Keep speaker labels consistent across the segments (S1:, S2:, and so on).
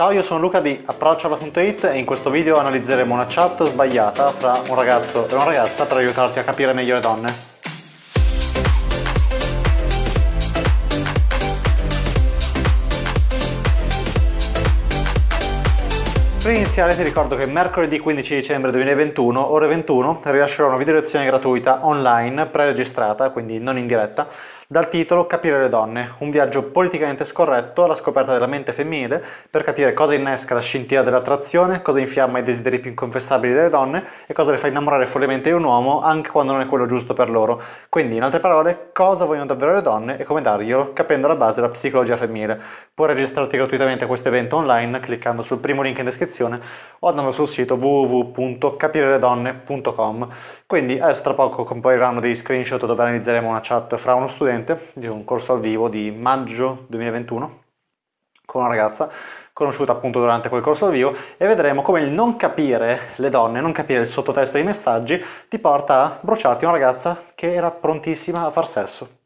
S1: Ciao, io sono Luca di Approcciala.it e in questo video analizzeremo una chat sbagliata fra un ragazzo e una ragazza per aiutarti a capire meglio le donne. Per iniziare ti ricordo che mercoledì 15 dicembre 2021, ore 21, rilascerò una video lezione gratuita online, pre-registrata, quindi non in diretta, dal titolo Capire le donne, un viaggio politicamente scorretto alla scoperta della mente femminile per capire cosa innesca la scintilla dell'attrazione, cosa infiamma i desideri più inconfessabili delle donne e cosa le fa innamorare follemente di un uomo anche quando non è quello giusto per loro. Quindi, in altre parole, cosa vogliono davvero le donne e come darglielo, capendo alla base la psicologia femminile. Puoi registrarti gratuitamente a questo evento online cliccando sul primo link in descrizione o andando sul sito www.capireledonne.com. Quindi adesso tra poco compariranno dei screenshot dove analizzeremo una chat fra uno studente studente di un corso al vivo di maggio 2021 con una ragazza conosciuta appunto durante quel corso al vivo e vedremo come il non capire le donne, non capire il sottotesto dei messaggi ti porta a bruciarti una ragazza che era prontissima a far sesso.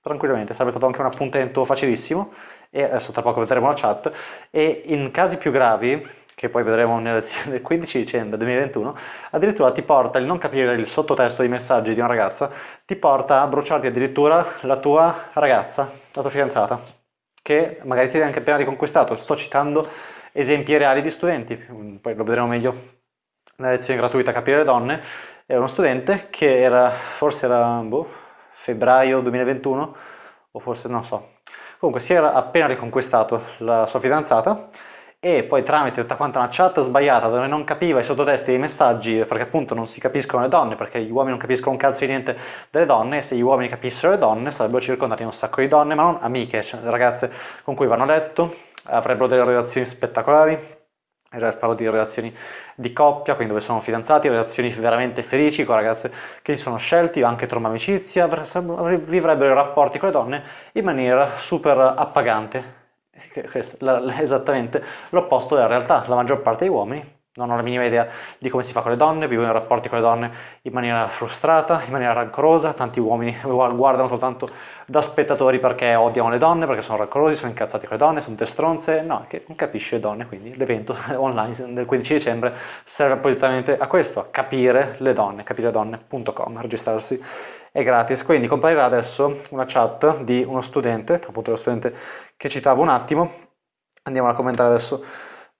S1: Tranquillamente, sarebbe stato anche un appuntamento facilissimo e adesso tra poco vedremo la chat e in casi più gravi che poi vedremo nella lezione del 15 dicembre 2021, addirittura ti porta il non capire il sottotesto dei messaggi di una ragazza, ti porta a bruciarti addirittura la tua ragazza, la tua fidanzata, che magari ti hai anche appena riconquistato. Sto citando esempi reali di studenti, mm, poi lo vedremo meglio nella lezione gratuita Capire le donne, è uno studente che era, forse era boh, febbraio 2021, o forse non so, comunque si era appena riconquistato la sua fidanzata, e poi tramite tutta quanta una chat sbagliata dove non capiva i sottotesti dei messaggi perché appunto non si capiscono le donne perché gli uomini non capiscono un cazzo di niente delle donne e se gli uomini capissero le donne sarebbero circondati un sacco di donne ma non amiche, cioè ragazze con cui vanno a letto, avrebbero delle relazioni spettacolari parlo di relazioni di coppia, quindi dove sono fidanzati, relazioni veramente felici con ragazze che si sono scelti, anche tromba amicizia, vivrebbero i rapporti con le donne in maniera super appagante, esattamente l'opposto della realtà, la maggior parte degli uomini non ho la minima idea di come si fa con le donne, vivono in rapporti con le donne in maniera frustrata, in maniera rancorosa, tanti uomini guardano soltanto da spettatori perché odiano le donne, perché sono rancorosi, sono incazzati con le donne, sono testronze, no, che non capisce le donne, quindi l'evento online del 15 dicembre serve appositamente a questo, a capire le donne, capiredonne.com, registrarsi è gratis, quindi comparirà adesso una chat di uno studente, appunto lo studente che citavo un attimo, andiamo a commentare adesso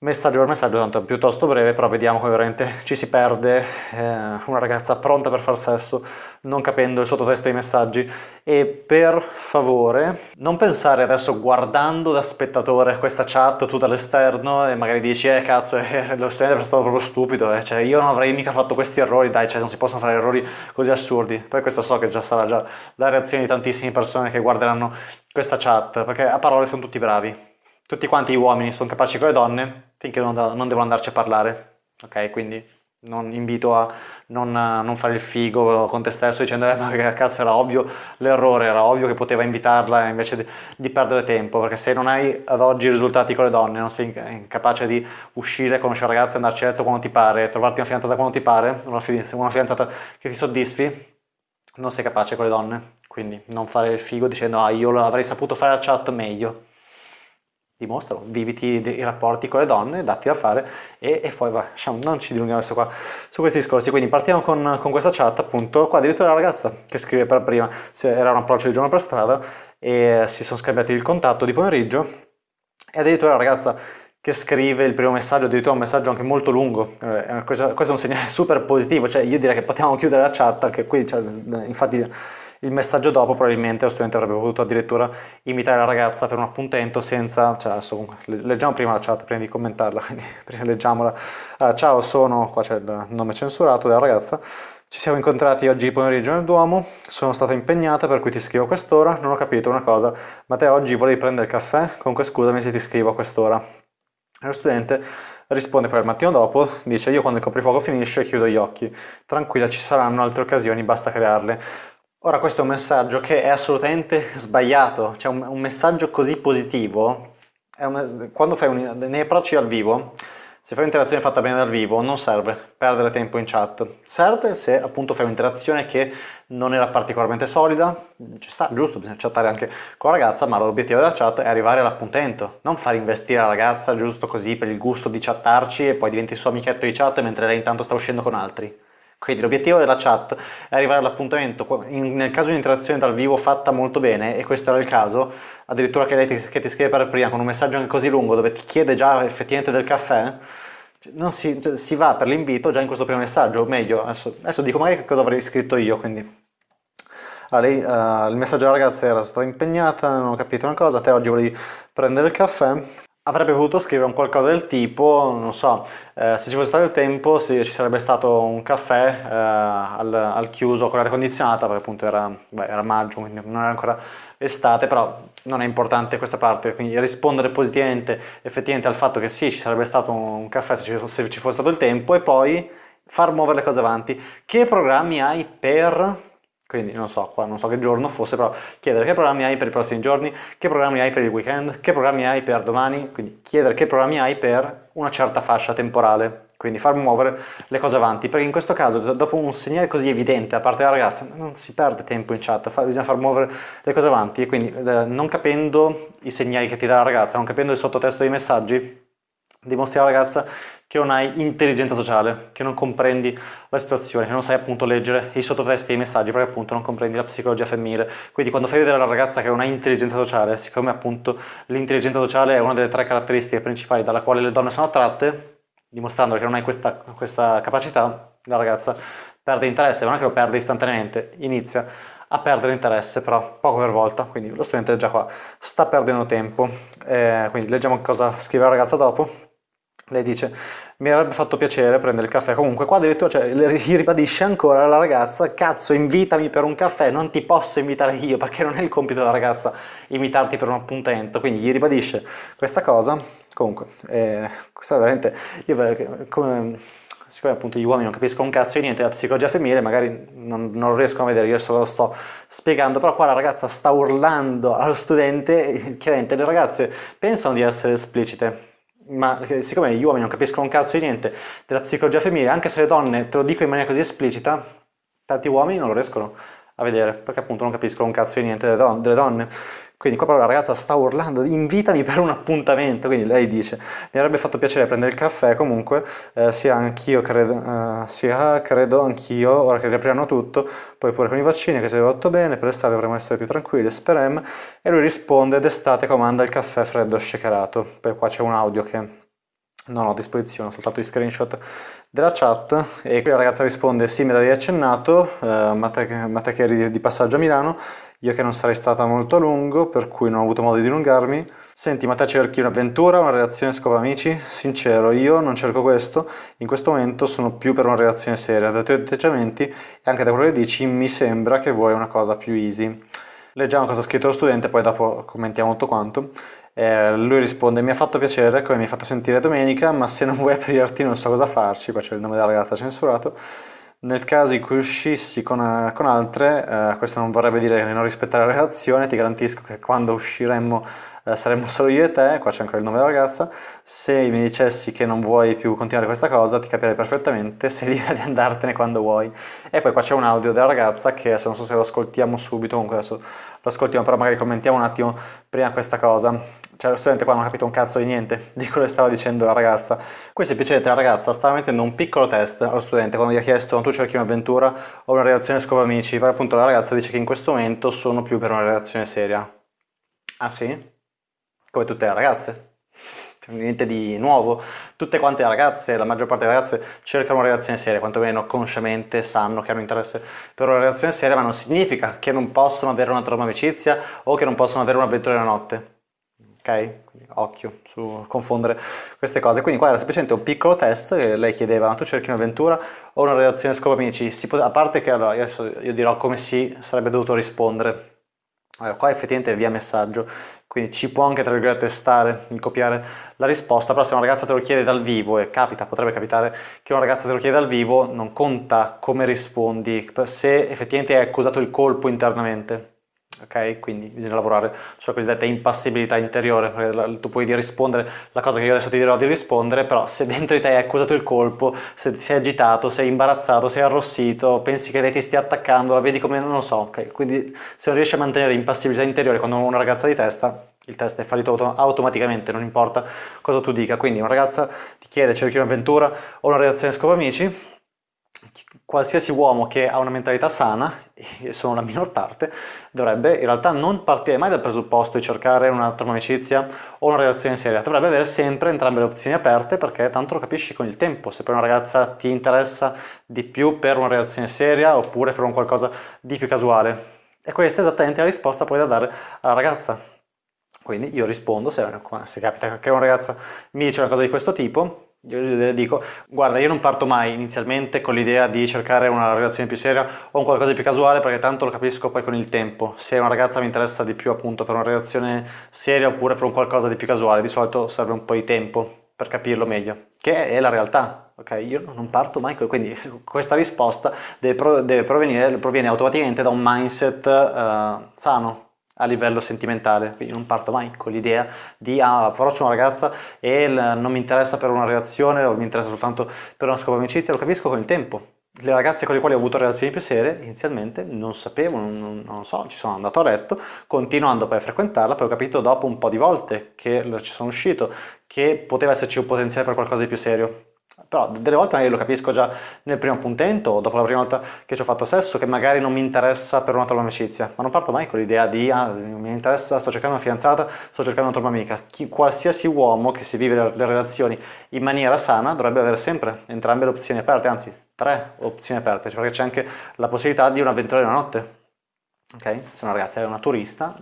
S1: messaggio per messaggio, tanto è piuttosto breve, però vediamo come veramente ci si perde eh, una ragazza pronta per far sesso, non capendo il sottotesto dei messaggi. E per favore, non pensare adesso guardando da spettatore questa chat tu dall'esterno e magari dici, eh cazzo, eh, lo studente è stato proprio stupido, eh, cioè, io non avrei mica fatto questi errori, dai, cioè, non si possono fare errori così assurdi. Poi questa so che già sarà già la reazione di tantissime persone che guarderanno questa chat, perché a parole sono tutti bravi. Tutti quanti gli uomini sono capaci con le donne, finché non, non devono andarci a parlare, ok? Quindi non invito a non, non, fare il figo con te stesso dicendo eh, ma che cazzo era ovvio l'errore, era ovvio che poteva invitarla invece di, di, perdere tempo, perché se non hai ad oggi risultati con le donne, non sei capace di uscire, conoscere ragazze, andarci a letto quando ti pare, trovarti una fidanzata quando ti pare, una, una fidanzata che ti soddisfi, non sei capace con le donne, quindi non fare il figo dicendo ah io l'avrei saputo fare la chat meglio dimostralo, viviti i rapporti con le donne, datti da fare e, e poi va, diciamo, non ci dilunghiamo adesso qua su questi discorsi, quindi partiamo con, con, questa chat appunto, qua addirittura la ragazza che scrive per prima, era un approccio di giorno per strada e si sono scambiati il contatto di pomeriggio e addirittura la ragazza che scrive il primo messaggio, addirittura un messaggio anche molto lungo, eh, questo, questo è un segnale super positivo, cioè io direi che potevamo chiudere la chat, anche qui cioè, infatti il messaggio dopo probabilmente lo studente avrebbe potuto addirittura imitare la ragazza per un appuntamento senza, cioè adesso leggiamo prima la chat prima di commentarla, quindi prima leggiamola, allora, ciao sono, qua c'è il nome censurato della ragazza, ci siamo incontrati oggi pomeriggio nel Duomo, sono stata impegnata per cui ti scrivo quest'ora, non ho capito una cosa, ma te oggi volevi prendere il caffè? Comunque scusami se ti scrivo a quest'ora. E lo studente risponde poi il mattino dopo, dice io quando il coprifuoco finisce chiudo gli occhi, tranquilla ci saranno altre occasioni, basta crearle. Ora questo è un messaggio che è assolutamente sbagliato, cioè un, un messaggio così positivo, un, quando fai un, nei approcci dal vivo, se fai un'interazione fatta bene dal vivo non serve perdere tempo in chat, serve se appunto fai un'interazione che non era particolarmente solida, ci sta, giusto, bisogna chattare anche con la ragazza, ma l'obiettivo della chat è arrivare all'appuntamento, non far investire la ragazza giusto così per il gusto di chattarci e poi diventi il suo amichetto di chat mentre lei intanto sta uscendo con altri. Quindi l'obiettivo della chat è arrivare all'appuntamento, in, nel caso di un'interazione dal vivo fatta molto bene, e questo era il caso, addirittura che lei ti, che ti scrive per prima con un messaggio anche così lungo dove ti chiede già effettivamente del caffè, cioè, si, si, va per l'invito già in questo primo messaggio, o meglio, adesso, adesso dico magari che cosa avrei scritto io, quindi... Ah, lei, uh, il messaggio alla ragazza era stata impegnata, non ho capito una cosa, te oggi volevi prendere il caffè, avrebbe potuto scrivere un qualcosa del tipo, non so, eh, se ci fosse stato il tempo sì, ci sarebbe stato un caffè eh, al, al, chiuso con l'aria condizionata, perché appunto era, beh, era, maggio, quindi non era ancora estate, però non è importante questa parte, quindi rispondere positivamente effettivamente al fatto che sì, ci sarebbe stato un caffè se ci, se ci fosse stato il tempo e poi far muovere le cose avanti. Che programmi hai per quindi non so, qua non so che giorno fosse, però chiedere che programmi hai per i prossimi giorni, che programmi hai per il weekend, che programmi hai per domani, quindi chiedere che programmi hai per una certa fascia temporale, quindi far muovere le cose avanti, perché in questo caso dopo un segnale così evidente da parte della ragazza non si perde tempo in chat, fa, bisogna far muovere le cose avanti e quindi eh, non capendo i segnali che ti dà la ragazza, non capendo il sottotesto dei messaggi, dimostri alla ragazza che non hai intelligenza sociale, che non comprendi la situazione, che non sai appunto leggere i sottotesti e i messaggi, perché appunto non comprendi la psicologia femminile. Quindi quando fai vedere alla ragazza che non ha intelligenza sociale, siccome appunto l'intelligenza sociale è una delle tre caratteristiche principali dalla quale le donne sono attratte, dimostrando che non hai questa, questa capacità, la ragazza perde interesse, non è che lo perde istantaneamente, inizia a perdere interesse però poco per volta, quindi lo studente già qua sta perdendo tempo. Eh, quindi leggiamo cosa scrive la ragazza dopo. Lei dice, mi avrebbe fatto piacere prendere il caffè, comunque qua addirittura cioè, gli ribadisce ancora la ragazza, cazzo invitami per un caffè, non ti posso invitare io perché non è il compito della ragazza invitarti per un appuntamento, quindi gli ribadisce questa cosa, comunque, eh, questa veramente, io come siccome appunto gli uomini non capiscono un cazzo di niente della psicologia femminile, magari non, non riescono a vedere, io solo lo sto spiegando, però qua la ragazza sta urlando allo studente, chiaramente le ragazze pensano di essere esplicite, ma eh, siccome gli uomini non capiscono un cazzo di niente della psicologia femminile, anche se le donne te lo dico in maniera così esplicita, tanti uomini non lo riescono a vedere, perché appunto non capiscono un cazzo di niente delle, don- delle donne. Quindi qua proprio la ragazza sta urlando, invitami per un appuntamento, quindi lei dice, mi avrebbe fatto piacere prendere il caffè comunque, eh, sia anch'io credo, eh, sia credo anch'io, ora che riapriranno tutto, poi pure con i vaccini che si è fatto bene, per l'estate dovremmo essere più tranquilli, sperem, e lui risponde, d'estate comanda il caffè freddo shakerato, poi qua c'è un audio che non ho a disposizione, ho soltanto gli screenshot della chat e qui la ragazza risponde sì, me l'avevi accennato, eh, Matacheri di passaggio a Milano, io che non sarei stata molto a lungo, per cui non ho avuto modo di dilungarmi. Senti, ma te cerchi un'avventura, una relazione scopa amici? Sincero, io non cerco questo. In questo momento sono più per una relazione seria. Dai tuoi atteggiamenti e anche da quello che dici, mi sembra che vuoi una cosa più easy. Leggiamo cosa ha scritto lo studente, poi dopo commentiamo tutto quanto. Eh, lui risponde: Mi ha fatto piacere, come mi hai fatto sentire domenica, ma se non vuoi aprirti non so cosa farci. Poi c'è il nome della ragazza censurato. Nel caso in cui uscissi con, eh, con altre, eh, questo non vorrebbe dire non rispettare la relazione, ti garantisco che quando usciremmo eh, saremmo solo io e te, qua c'è ancora il nome della ragazza, se mi dicessi che non vuoi più continuare questa cosa ti capirei perfettamente se dire di andartene quando vuoi. E poi qua c'è un audio della ragazza che adesso non so se lo ascoltiamo subito, comunque adesso lo ascoltiamo, però magari commentiamo un attimo prima questa cosa, cioè lo studente qua non ha capito un cazzo di niente di quello che stava dicendo la ragazza. Qui semplicemente la ragazza stava mettendo un piccolo test allo studente quando gli ha chiesto tu cerchi un'avventura o una relazione scopo amici, però appunto la ragazza dice che in questo momento sono più per una relazione seria. Ah sì? Come tutte le ragazze niente di nuovo. Tutte quante le ragazze, la maggior parte delle ragazze cercano una relazione seria, quantomeno consciamente sanno che hanno interesse per una relazione seria, ma non significa che non possono avere una troma amicizia o che non possono avere un'avventura una notte. Ok? Quindi, occhio su confondere queste cose. Quindi qua era semplicemente un piccolo test che lei chiedeva, tu cerchi un'avventura o una relazione scopo amici? Pot- a parte che allora, adesso io dirò come si sarebbe dovuto rispondere. Allora, qua effettivamente via messaggio quindi ci può anche tra virgolette stare il copiare la risposta, però se una ragazza te lo chiede dal vivo, e capita, potrebbe capitare che una ragazza te lo chiede dal vivo, non conta come rispondi, se effettivamente hai accusato il colpo internamente ok? Quindi bisogna lavorare sulla cosiddetta impassibilità interiore, perché tu puoi rispondere la cosa che io adesso ti dirò di rispondere, però se dentro di te hai accusato il colpo, se sei agitato, sei imbarazzato, sei arrossito, pensi che lei ti stia attaccando, la vedi come non lo so, ok? Quindi se non riesci a mantenere impassibilità interiore quando una ragazza di testa, il test è fallito autom- automaticamente, non importa cosa tu dica. Quindi una ragazza ti chiede cerchi un'avventura o una relazione scopo amici, qualsiasi uomo che ha una mentalità sana, e sono la minor parte, dovrebbe in realtà non partire mai dal presupposto di cercare un'altra amicizia o una relazione seria, dovrebbe avere sempre entrambe le opzioni aperte perché tanto lo capisci con il tempo, se per una ragazza ti interessa di più per una relazione seria oppure per un qualcosa di più casuale. E questa è esattamente la risposta poi da dare alla ragazza. Quindi io rispondo se, se capita che una ragazza mi dice una cosa di questo tipo, io dico, guarda, io non parto mai inizialmente con l'idea di cercare una relazione più seria o un qualcosa di più casuale perché tanto lo capisco poi con il tempo. Se una ragazza mi interessa di più appunto per una relazione seria oppure per un qualcosa di più casuale, di solito serve un po' di tempo per capirlo meglio, che è la realtà. Ok, io non parto mai, quindi questa risposta deve, provenire, proviene automaticamente da un mindset uh, sano, a livello sentimentale, quindi non parto mai con l'idea di ah, approccio una ragazza e non mi interessa per una relazione o mi interessa soltanto per una scopo amicizia, lo capisco con il tempo. Le ragazze con le quali ho avuto relazioni più serie inizialmente non sapevo, non, non so, ci sono andato a letto, continuando poi a frequentarla, poi ho capito dopo un po' di volte che ci sono uscito che poteva esserci un potenziale per qualcosa di più serio però delle volte magari lo capisco già nel primo appuntamento o dopo la prima volta che ci ho fatto sesso che magari non mi interessa per una trova amicizia, ma non parto mai con l'idea di ah, mi interessa, sto cercando una fidanzata, sto cercando una trova amica. Chi, qualsiasi uomo che si vive le, le relazioni in maniera sana dovrebbe avere sempre entrambe le opzioni aperte, anzi tre opzioni aperte, cioè perché c'è anche la possibilità di un'avventura di una notte. Ok? Se una ragazza è una turista,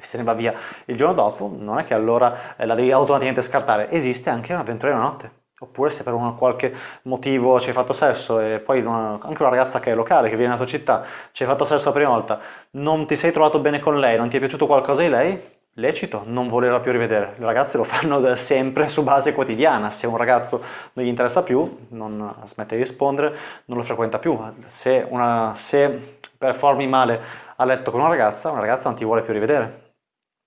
S1: se ne va via il giorno dopo, non è che allora eh, la devi automaticamente scartare, esiste anche un'avventura di una notte. Oppure se per un qualche motivo ci hai fatto sesso e poi una, anche una ragazza che è locale, che viene nella tua città, ci hai fatto sesso la prima volta, non ti sei trovato bene con lei, non ti è piaciuto qualcosa di lei, lecito non volerla più rivedere. Le ragazze lo fanno da sempre su base quotidiana. Se un ragazzo non gli interessa più, non smette di rispondere, non lo frequenta più. Se, una, se performi male a letto con una ragazza, una ragazza non ti vuole più rivedere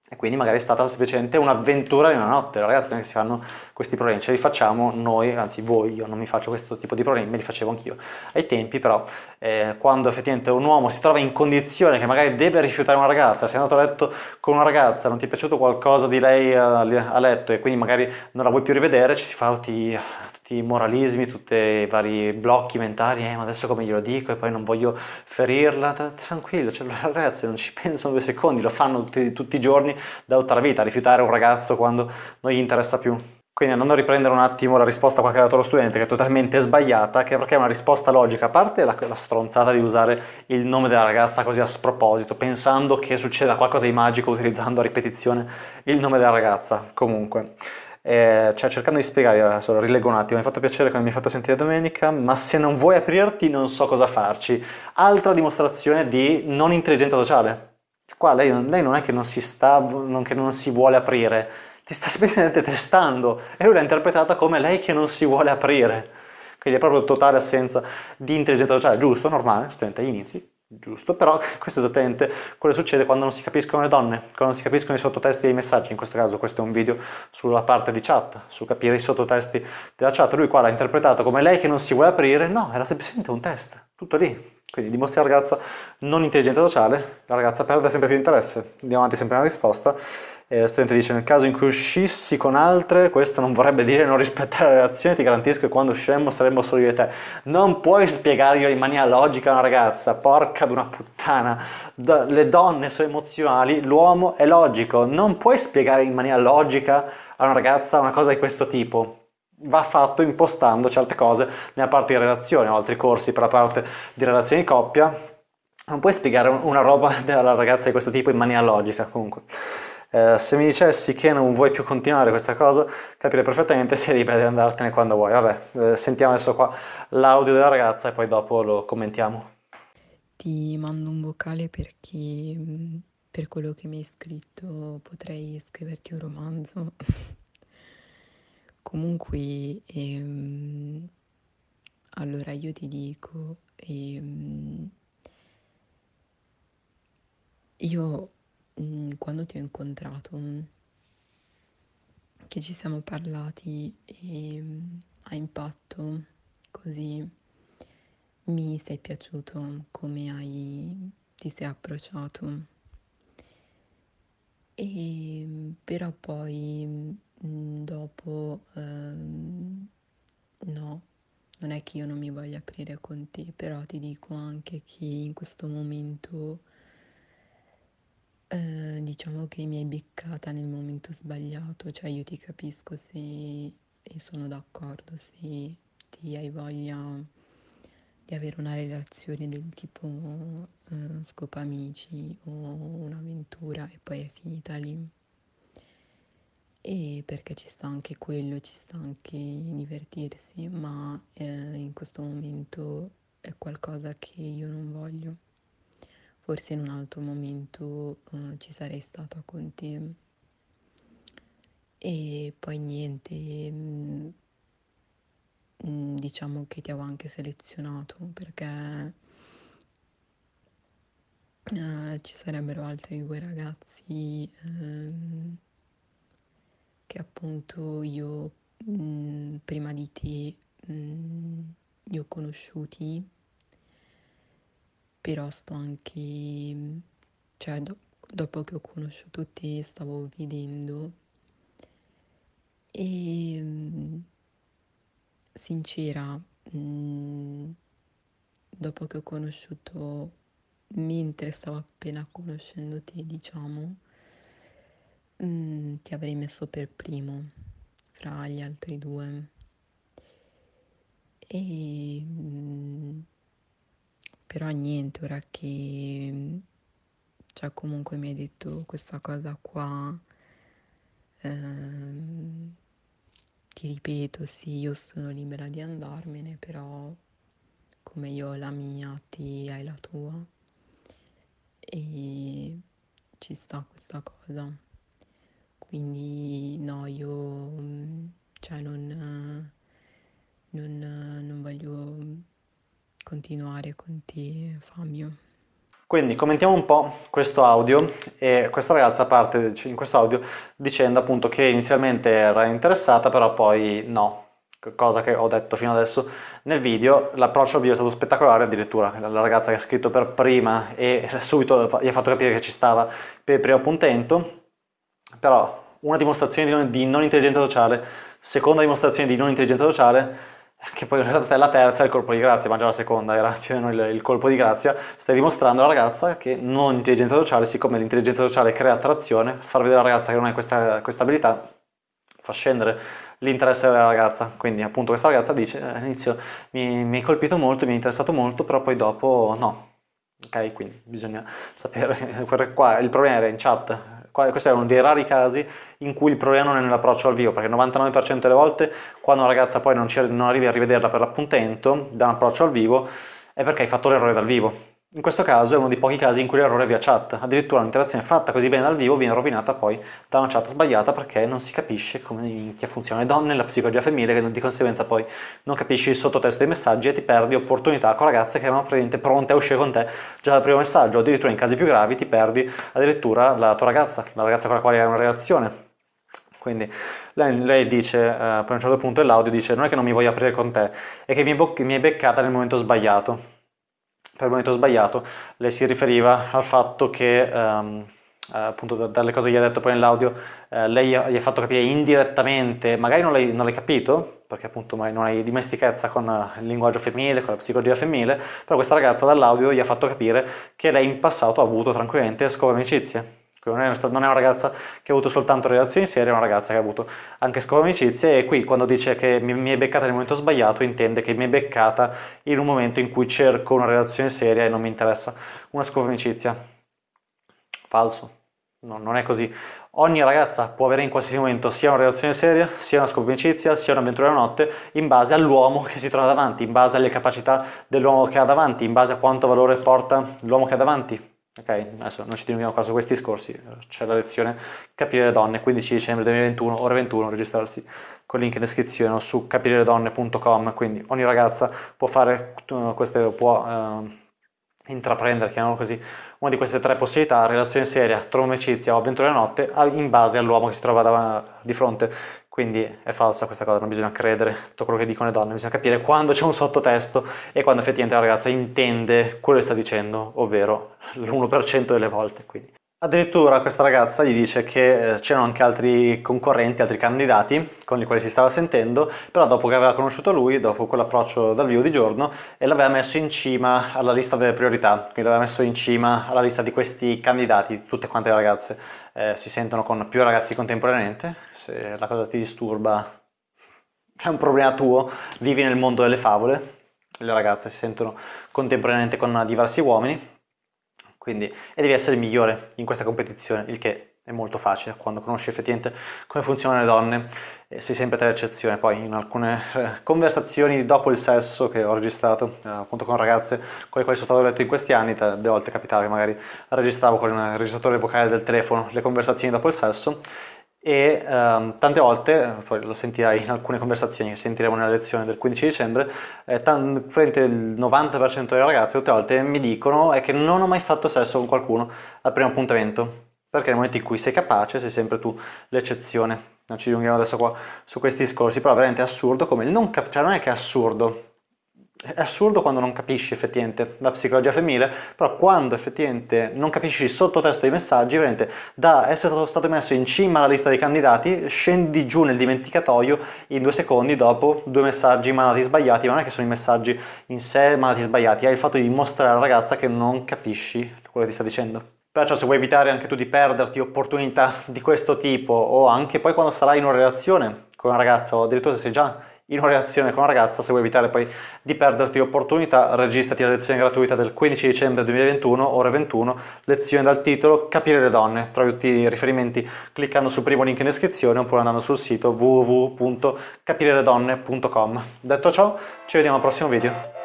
S1: e quindi magari è stata semplicemente un'avventura di una notte, ragazzi, non è che si fanno questi problemi, ce li facciamo noi, anzi voi, io non mi faccio questo tipo di problemi, me li facevo anch'io. Ai tempi però, eh, quando effettivamente un uomo si trova in condizione che magari deve rifiutare una ragazza, sei andato a letto con una ragazza, non ti è piaciuto qualcosa di lei eh, a, letto e quindi magari non la vuoi più rivedere, ci si fa, oh, ti, tutti i moralismi, tutti i vari blocchi mentali, eh, ma adesso come glielo dico e poi non voglio ferirla, tranquillo, cioè, ragazzi non ci pensano due secondi, lo fanno tutti, tutti i giorni da tutta la vita, rifiutare un ragazzo quando non gli interessa più. Quindi andando a riprendere un attimo la risposta qua che ha dato lo studente, che è totalmente sbagliata, che perché è una risposta logica, a parte la, la, stronzata di usare il nome della ragazza così a sproposito, pensando che succeda qualcosa di magico utilizzando a ripetizione il nome della ragazza, comunque eh, cioè cercando di spiegare, adesso eh, rilego un attimo, mi ha fatto piacere come mi hai fatto sentire domenica, ma se non vuoi aprirti non so cosa farci. Altra dimostrazione di non intelligenza sociale. Qua lei, lei non è che non si sta, non, che non si vuole aprire, ti sta semplicemente testando e lui l'ha interpretata come lei che non si vuole aprire. Quindi è proprio totale assenza di intelligenza sociale, giusto, normale, studente agli inizi, Giusto, però questo è esattamente quello che succede quando non si capiscono le donne, quando non si capiscono i sottotesti dei messaggi, in questo caso questo è un video sulla parte di chat, su capire i sottotesti della chat, lui qua l'ha interpretato come lei che non si vuole aprire, no, era semplicemente un test, tutto lì. Quindi dimostra alla ragazza non intelligenza sociale, la ragazza perde sempre più interesse, andiamo avanti sempre nella risposta, eh, lo studente dice, nel caso in cui uscissi con altre, questo non vorrebbe dire non rispettare la relazione, ti garantisco che quando usciremmo saremmo solo io e te. Non puoi spiegarglielo in maniera logica a una ragazza, porca d'una puttana. D- le donne sono emozionali, l'uomo è logico. Non puoi spiegare in maniera logica a una ragazza una cosa di questo tipo va fatto impostando certe cose nella parte di relazione, ho altri corsi per la parte di relazioni di coppia, non puoi spiegare una roba alla ragazza di questo tipo in maniera logica comunque. Eh, se mi dicessi che non vuoi più continuare questa cosa, capire perfettamente se sei libera di andartene quando vuoi. Vabbè, eh, sentiamo adesso qua l'audio della ragazza e poi dopo lo commentiamo.
S2: Ti mando un vocale perché mm, per quello che mi hai scritto potrei scriverti un romanzo. Comunque, ehm, allora io ti dico, ehm, io Mm, quando ti ho incontrato, mm, che ci siamo parlati e mm, a impatto così mi sei piaciuto, come hai, ti sei approcciato. E, però poi dopo ehm, no, non è che io non mi voglia aprire con te, però ti dico anche che in questo momento Ehm, diciamo che mi hai beccata nel momento sbagliato, cioè io ti capisco se e sono d'accordo se ti hai voglia di avere una relazione del tipo, ehm, scopa amici o un'avventura e poi è finita lì. E perché ci sta anche quello, ci sta anche divertirsi, ma, ehm, in questo momento è qualcosa che io non voglio forse in un altro momento uh, ci sarei stata con te. E poi niente, mh, mm, mm, diciamo che ti avevo anche selezionato perché uh, ci sarebbero altri due ragazzi um, che appunto io mh, mm, prima di te li ho conosciuti però sto anche, cioè do, dopo che ho conosciuto te stavo vedendo e sincera, mh, mm, dopo che ho conosciuto, mentre stavo appena conoscendo te, diciamo, mh, mm, ti avrei messo per primo fra gli altri due. E... Mh, mm, però niente, ora che mhmm, cioè comunque mi hai detto questa cosa qua, ehm, ti ripeto, sì, io sono libera di andarmene, però come io ho la mia, ti hai la tua e ci sta questa cosa. Quindi no, io mhmm, cioè non, non, non voglio mhmm, continuare con te,
S1: Fabio. Quindi commentiamo un po' questo audio e questa ragazza parte in questo audio dicendo appunto che inizialmente era interessata però poi no, cosa che ho detto fino adesso nel video, l'approccio al video è stato spettacolare addirittura, la ragazza che ha scritto per prima e subito gli ha fatto capire che ci stava per primo puntento, però una dimostrazione di non, di non intelligenza sociale, seconda dimostrazione di non intelligenza sociale, che poi in realtà è la terza, è il colpo di grazia, ma già la seconda era più o meno il, il colpo di grazia, stai dimostrando alla ragazza che non intelligenza sociale, siccome l'intelligenza sociale crea attrazione, far vedere alla ragazza che non hai questa, questa abilità fa scendere l'interesse della ragazza. Quindi appunto questa ragazza dice eh, all'inizio mi, mi hai colpito molto, mi hai interessato molto, però poi dopo no. Ok, quindi bisogna sapere, il problema era in chat, questo è uno dei rari casi in cui il problema non è nell'approccio al vivo, perché il 99% delle volte quando una ragazza poi non, non arrivi a rivederla per l'appuntamento da un approccio al vivo è perché hai fatto l'errore dal vivo in questo caso è uno dei pochi casi in cui l'errore è via chat, addirittura un'interazione fatta così bene dal vivo viene rovinata poi da una chat sbagliata perché non si capisce come funziona le donne, la psicologia femminile, che di conseguenza poi non capisci il sottotesto dei messaggi e ti perdi opportunità con ragazze che erano praticamente pronte a uscire con te già dal primo messaggio, addirittura in casi più gravi ti perdi addirittura la tua ragazza, la ragazza con la quale hai una relazione, quindi lei, lei dice, eh, per un certo punto l'audio dice non è che non mi voglio aprire con te, è che mi, mi hai beccata nel momento sbagliato per il momento sbagliato, lei si riferiva al fatto che, ehm, appunto dalle cose che gli ha detto poi nell'audio, eh, lei gli ha fatto capire indirettamente, magari non l'hai, non l'hai capito, perché appunto non hai dimestichezza con il linguaggio femminile, con la psicologia femminile, però questa ragazza dall'audio gli ha fatto capire che lei in passato ha avuto tranquillamente scopo amicizie non è, una ragazza che ha avuto soltanto relazioni serie, è una ragazza che ha avuto anche scopo amicizie e qui quando dice che mi, mi è beccata nel momento sbagliato intende che mi è beccata in un momento in cui cerco una relazione seria e non mi interessa una scopo amicizia. Falso, no, non è così. Ogni ragazza può avere in qualsiasi momento sia una relazione seria, sia una scopo amicizia, sia un'avventura alla notte, in base all'uomo che si trova davanti, in base alle capacità dell'uomo che ha davanti, in base a quanto valore porta l'uomo che ha davanti Ok, adesso non ci dilunghiamo qua su questi discorsi, c'è la lezione Capire le donne, 15 dicembre 2021, ore 21, registrarsi col link in descrizione o su capiriledonne.com, quindi ogni ragazza può fare eh, queste, può eh, intraprendere, chiamiamolo così, una di queste tre possibilità, relazione seria, amicizia o avventura a notte, in base all'uomo che si trova da, di fronte. Quindi è falsa questa cosa, non bisogna credere tutto quello che dicono le donne, bisogna capire quando c'è un sottotesto e quando effettivamente la ragazza intende quello che sta dicendo, ovvero l'1% delle volte. Quindi Addirittura questa ragazza gli dice che eh, c'erano anche altri concorrenti, altri candidati con i quali si stava sentendo, però dopo che aveva conosciuto lui, dopo quell'approccio dal vivo di giorno, l'aveva messo in cima alla lista delle priorità, quindi l'aveva messo in cima alla lista di questi candidati, tutte quante le ragazze eh, si sentono con più ragazzi contemporaneamente, se la cosa ti disturba è un problema tuo, vivi nel mondo delle favole, le ragazze si sentono contemporaneamente con diversi uomini, quindi, e devi essere il migliore in questa competizione, il che è molto facile quando conosci effettivamente come funzionano le donne, e sei sempre tra l'eccezione. Poi in alcune eh, conversazioni dopo il sesso che ho registrato eh, appunto con ragazze con le quali sono stato letto in questi anni, delle volte capitava che magari registravo con il registratore vocale del telefono le conversazioni dopo il sesso e ehm, tante volte, poi lo sentirai in alcune conversazioni che sentiremo nella lezione del 15 dicembre, eh, tan- il 90% delle ragazze tutte le volte mi dicono è che non ho mai fatto sesso con qualcuno al primo appuntamento, perché nel momento in cui sei capace sei sempre tu l'eccezione. Non ci dilunghiamo adesso qua su questi discorsi, però è veramente assurdo come il non capire, cioè non è che è assurdo, è assurdo quando non capisci effettivamente la psicologia femminile, però quando effettivamente non capisci il sottotesto dei messaggi, veramente da essere stato, stato, messo in cima alla lista dei candidati, scendi giù nel dimenticatoio in due secondi dopo due messaggi mandati sbagliati, ma non è che sono i messaggi in sé mandati sbagliati, è il fatto di dimostrare alla ragazza che non capisci quello che ti sta dicendo. Perciò se vuoi evitare anche tu di perderti opportunità di questo tipo o anche poi quando sarai in una relazione con una ragazza o addirittura se sei già in una relazione con una ragazza, se vuoi evitare poi di perderti l'opportunità registrati alla lezione gratuita del 15 dicembre 2021, ore 21, lezione dal titolo Capire le donne. Trovi tutti i riferimenti cliccando sul primo link in descrizione oppure andando sul sito www.capireledonne.com. Detto ciò, ci vediamo al prossimo video.